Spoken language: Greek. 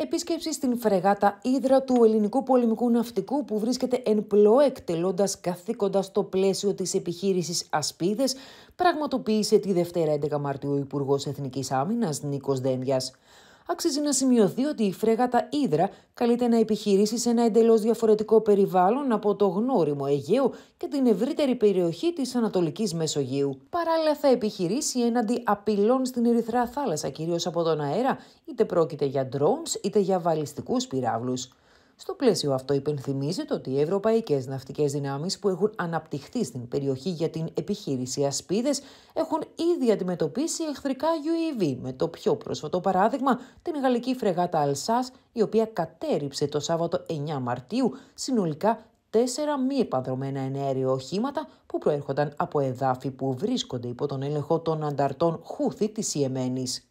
επίσκεψη στην φρεγάτα Ήδρα του ελληνικού πολεμικού ναυτικού που βρίσκεται εν πλώ εκτελώντας καθήκοντας στο πλαίσιο της επιχείρησης Ασπίδες, πραγματοποίησε τη Δευτέρα 11 Μαρτίου ο Υπουργός Εθνικής Άμυνας Νίκος Δένδιας αξίζει να σημειωθεί ότι η φρέγατα Ήδρα καλείται να επιχειρήσει σε ένα εντελώς διαφορετικό περιβάλλον από το γνώριμο Αιγαίο και την ευρύτερη περιοχή της Ανατολικής Μεσογείου. Παράλληλα, θα επιχειρήσει έναντι απειλών στην Ερυθρά Θάλασσα, κυρίως από τον αέρα, είτε πρόκειται για ντρόουν είτε για βαλιστικούς πυράβλους. Στο πλαίσιο αυτό υπενθυμίζεται ότι οι ευρωπαϊκές ναυτικές δυνάμεις που έχουν αναπτυχθεί στην περιοχή για την επιχείρηση ασπίδες έχουν ήδη αντιμετωπίσει εχθρικά UAV με το πιο πρόσφατο παράδειγμα την γαλλική φρεγάτα Αλσάς η οποία κατέριψε το Σάββατο 9 Μαρτίου συνολικά τέσσερα μη επανδρομένα ενέργεια οχήματα που προέρχονταν από εδάφη που βρίσκονται υπό τον έλεγχο των ανταρτών Χούθη της Ιεμένης.